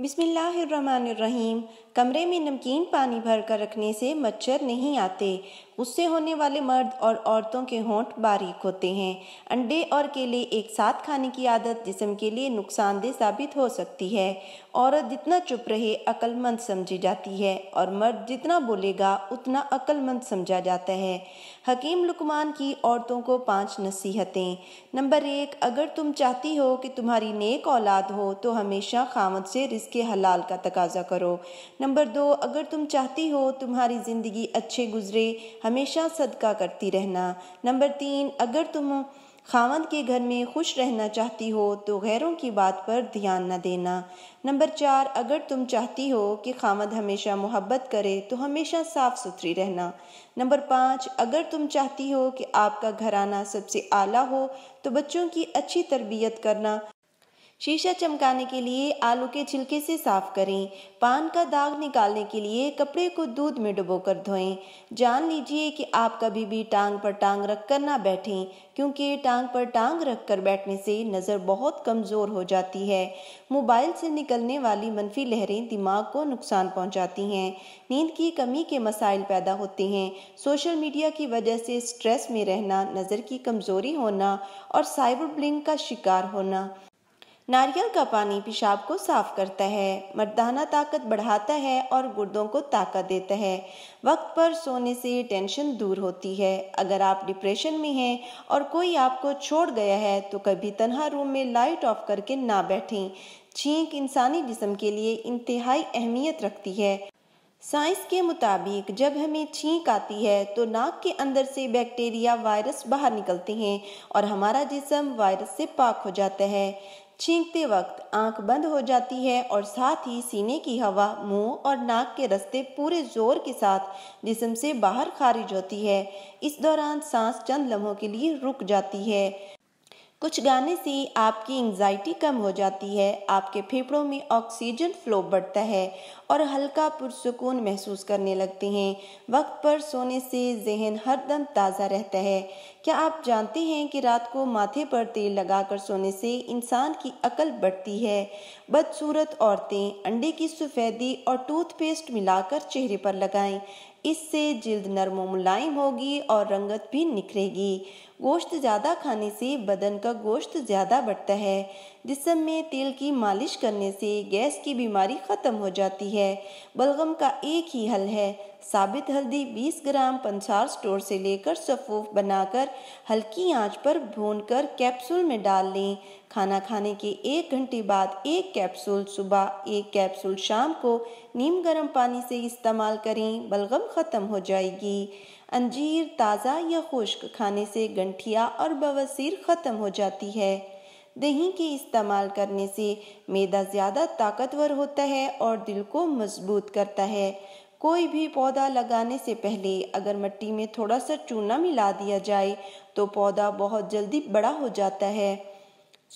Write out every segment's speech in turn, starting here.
बिसमीम कमरे में नमकीन पानी भर कर रखने से मच्छर नहीं आते उससे होने वाले मर्द और औरतों के होंठ बारीक होते हैं अंडे और केले एक साथ खाने की आदत जिसम के लिए नुकसानदेह साबित हो सकती है औरत जितना चुप रहे अक्लमंद समझी जाती है और मर्द जितना बोलेगा उतना अक्लमंद समझा जाता है हकीम लुकमान की औरतों को पांच नसीहतें नंबर एक अगर तुम चाहती हो कि तुम्हारी नेक औलाद हो तो हमेशा खामद से रिस्क हलाल का तकाजा करो नंबर दो अगर तुम चाहती हो तुम्हारी ज़िंदगी अच्छे गुजरे हमेशा सदका करती रहना नंबर तीन अगर तुम खावंद के घर में खुश रहना चाहती हो तो गैरों की बात पर ध्यान न देना नंबर चार अगर तुम चाहती हो कि खामद हमेशा मोहब्बत करे तो हमेशा साफ़ सुथरी रहना नंबर पाँच अगर तुम चाहती हो कि आपका घराना सबसे आला हो तो बच्चों की अच्छी तरबियत करना शीशा चमकाने के लिए आलू के छिलके से साफ करें पान का दाग निकालने के लिए कपड़े को दूध में डुबोकर धोएं जान लीजिए कि आप कभी भी टांग पर टांग रख कर ना बैठें क्योंकि टांग पर टांग रख कर बैठने से नज़र बहुत कमज़ोर हो जाती है मोबाइल से निकलने वाली मनफी लहरें दिमाग को नुकसान पहुंचाती हैं नींद की कमी के मसाइल पैदा होते हैं सोशल मीडिया की वजह से स्ट्रेस में रहना नज़र की कमज़ोरी होना और साइबर ब्लिंग का शिकार होना नारियल का पानी पेशाब को साफ करता है मर्दाना ताकत बढ़ाता है और गुर्दों को ताकत देता है वक्त पर सोने से टेंशन दूर होती है अगर आप डिप्रेशन में हैं और कोई आपको छोड़ गया है तो कभी तनहा रूम में लाइट ऑफ करके ना बैठें छींक इंसानी जिसम के लिए इंतहाई अहमियत रखती है साइंस के मुताबिक जब हमें छींक आती है तो नाक के अंदर से बैक्टीरिया वायरस बाहर निकलते हैं और हमारा जिसम वायरस से पाक हो जाता है छींकते वक्त आंख बंद हो जाती है और साथ ही सीने की हवा मुंह और नाक के रस्ते पूरे जोर के साथ जिसम से बाहर खारिज होती है इस दौरान सांस चंद लम्हों के लिए रुक जाती है कुछ गाने से आपकी एंजाइटी कम हो जाती है आपके फेफड़ों में ऑक्सीजन फ्लो बढ़ता है और हल्का पुरसकून महसूस करने लगते हैं वक्त पर सोने से जहन हरदम ताज़ा रहता है क्या आप जानते हैं कि रात को माथे पर तेल लगाकर सोने से इंसान की अकल बढ़ती है बदसूरत औरतें अंडे की सफ़ेदी और टूथपेस्ट मिलाकर चेहरे पर लगाएं इससे जल्द नरम मुलायम होगी और रंगत भी निखरेगी गोश्त ज़्यादा खाने से बदन का गोश्त ज़्यादा बढ़ता है जिसम में तेल की मालिश करने से गैस की बीमारी ख़त्म हो जाती है बलगम का एक ही हल है साबित हल्दी 20 ग्राम पंसार स्टोर से लेकर सफूफ बनाकर हल्की आंच पर भूनकर कैप्सूल में डाल लें खाना खाने के एक घंटे बाद एक कैप्सूल सुबह एक कैप्सूल शाम को नीम गर्म पानी से इस्तेमाल करें बलगम ख़त्म हो जाएगी अंजीर ताज़ा या खुश्क खाने से गंड गठिया और बवसीर ख़त्म हो जाती है दही के इस्तेमाल करने से मैदा ज़्यादा ताकतवर होता है और दिल को मजबूत करता है कोई भी पौधा लगाने से पहले अगर मिट्टी में थोड़ा सा चूना मिला दिया जाए तो पौधा बहुत जल्दी बड़ा हो जाता है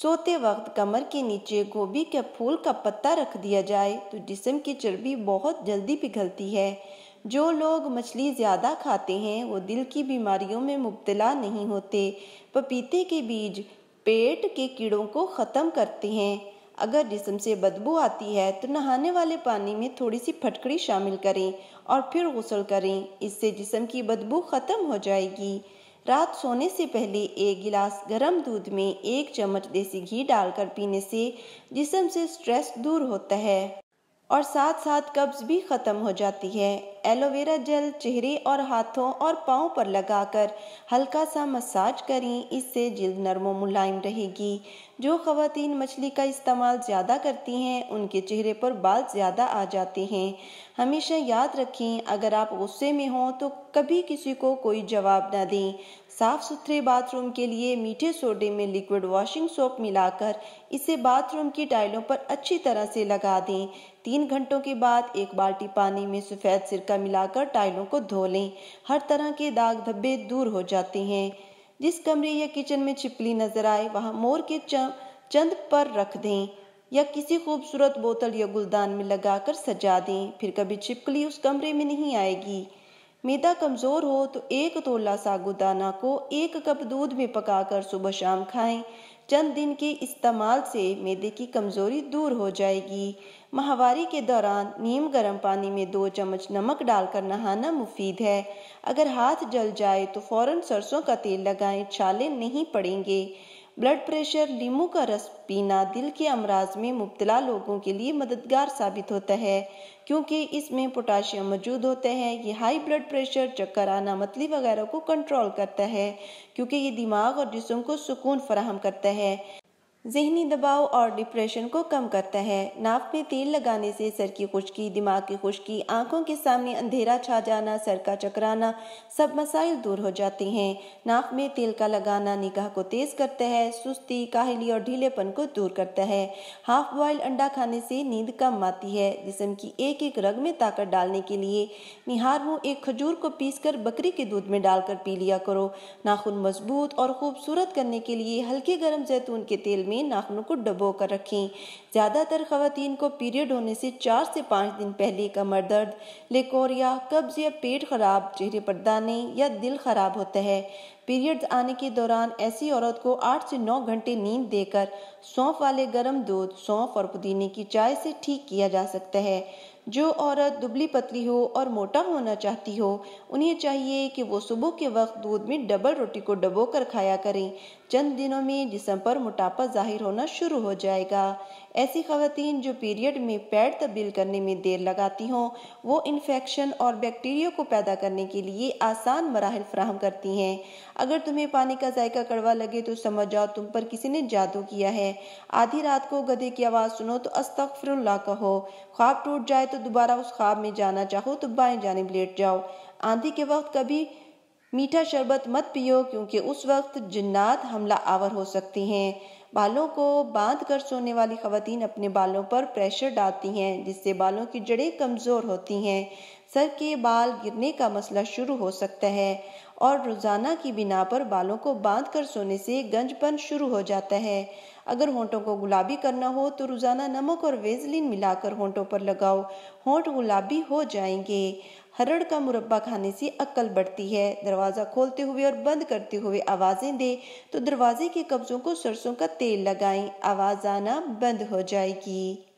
सोते वक्त कमर के नीचे गोभी के फूल का पत्ता रख दिया जाए तो जिसम की चर्बी बहुत जल्दी पिघलती है जो लोग मछली ज़्यादा खाते हैं वो दिल की बीमारियों में मुबतला नहीं होते पपीते के बीज पेट के कीड़ों को ख़त्म करते हैं अगर जिसम से बदबू आती है तो नहाने वाले पानी में थोड़ी सी फटकड़ी शामिल करें और फिर गसल करें इससे जिसम की बदबू ख़त्म हो जाएगी रात सोने से पहले एक गिलास गर्म दूध में एक चम्मच देसी घी डालकर पीने से जिसम से स्ट्रेस दूर होता है और साथ साथ कब्ज भी ख़त्म हो जाती है एलोवेरा जेल चेहरे और हाथों और पाँव पर लगाकर हल्का सा मसाज करें इससे जल्द नरम मुलायम रहेगी जो ख़वातीन मछली का इस्तेमाल ज़्यादा करती हैं उनके चेहरे पर बाल ज़्यादा आ जाते हैं हमेशा याद रखें अगर आप गुस्से में हों तो कभी किसी को कोई जवाब ना दें साफ सुथरे बाथरूम के लिए मीठे सोडे में लिक्विड वॉशिंग सोप मिलाकर इसे बाथरूम की टाइलों पर अच्छी तरह से लगा दें तीन घंटों के बाद एक बाल्टी पानी में सफ़ेद सिरका मिलाकर टाइलों को धो लें हर तरह के दाग धब्बे दूर हो जाते हैं जिस कमरे या किचन में छिपली नजर आए वहाँ मोर के चंद पर रख दें या किसी खूबसूरत बोतल या गुलदान में लगाकर सजा दें फिर कभी छिपकली उस कमरे में नहीं आएगी मैदा कमज़ोर हो तो एक तोला सागुदाना को एक कप दूध में पकाकर सुबह शाम खाएं चंद दिन के इस्तेमाल से मैदे की कमज़ोरी दूर हो जाएगी माहवारी के दौरान नीम गर्म पानी में दो चम्मच नमक डालकर नहाना मुफीद है अगर हाथ जल जाए तो फौरन सरसों का तेल लगाएं छाले नहीं पड़ेंगे ब्लड प्रेशर नींबू का रस पीना दिल के अमराज में मुबतला लोगों के लिए मददगार साबित होता है क्योंकि इसमें पोटाशियम मौजूद होता है ये हाई ब्लड प्रेशर चक्कर आना मतली वगैरह को कंट्रोल करता है क्योंकि ये दिमाग और जिसम को सुकून फराहम करता है जहनी दबाव और डिप्रेशन को कम करता है नाक में तेल लगाने से सर की खुश्की दिमाग की खुश्की आंखों के सामने अंधेरा छा जाना सर का चकराना सब मसाइल दूर हो जाते हैं नाक में तेल का लगाना निगाह को तेज करता है सुस्ती काहली और ढीलेपन को दूर करता है हाफ बॉयल अंडा खाने से नींद कम आती है जिसम की एक एक रग में ताकत डालने के लिए निहार मुँह एक खजूर को पीस कर बकरी के दूध में डालकर पी लिया करो नाखून मजबूत और खूबसूरत करने के लिए हल्के गर्म जैतून के तेल में में नाखूनों को डबो कर रखें ज़्यादातर खातन को पीरियड होने से चार से पाँच दिन पहले कमर दर्द लेकोरिया कब्ज़ या पेट खराब चेहरे पर दाने या दिल खराब होता है पीरियड्स आने के दौरान ऐसी औरत को आठ से नौ घंटे नींद देकर सौंफ वाले गर्म दूध सौंफ और पुदीने की चाय से ठीक किया जा सकता है जो औरत दुबली पतली हो और मोटा होना चाहती हो उन्हें चाहिए कि वो सुबह के वक्त दूध में डबल रोटी को डबो कर खाया करें चंद दिनों में जिसम पर मोटापा जाहिर होना शुरू हो जाएगा ऐसी खातन जो पीरियड में पैड तब्दील करने में देर लगाती हों वो इन्फेक्शन और बैक्टीरिया को पैदा करने के लिए आसान मराहल फ्राहम करती हैं अगर तुम्हें पानी का जायका कड़वा लगे तो समझ जाओ तुम पर किसी ने जादू किया है आधी रात को गधे की आवाज़ सुनो तो अस्तफ़र कहो ख्वाब टूट जाए तो दोबारा उस ख्वाब में जाना चाहो तो बाएं जानब लेट जाओ आंधी के वक्त कभी मीठा शरबत मत पियो क्योंकि उस वक्त जन्नात हमला आवर हो सकती हैं बालों को बांध कर सोने वाली खवतिन अपने बालों पर प्रेशर डालती हैं जिससे बालों की जड़ें कमज़ोर होती हैं सर के बाल गिरने का मसला शुरू हो सकता है और रोज़ाना की बिना पर बालों को बांध कर सोने से गंजपन शुरू हो जाता है अगर होंठों को गुलाबी करना हो तो रोज़ाना नमक और वेजलिन मिलाकर होंठों पर लगाओ होंठ गुलाबी हो जाएंगे हरड़ का मुरब्बा खाने से अक्ल बढ़ती है दरवाज़ा खोलते हुए और बंद करते हुए आवाज़ें दे तो दरवाजे के कब्ज़ों को सरसों का तेल लगाएं आवाज़ आना बंद हो जाएगी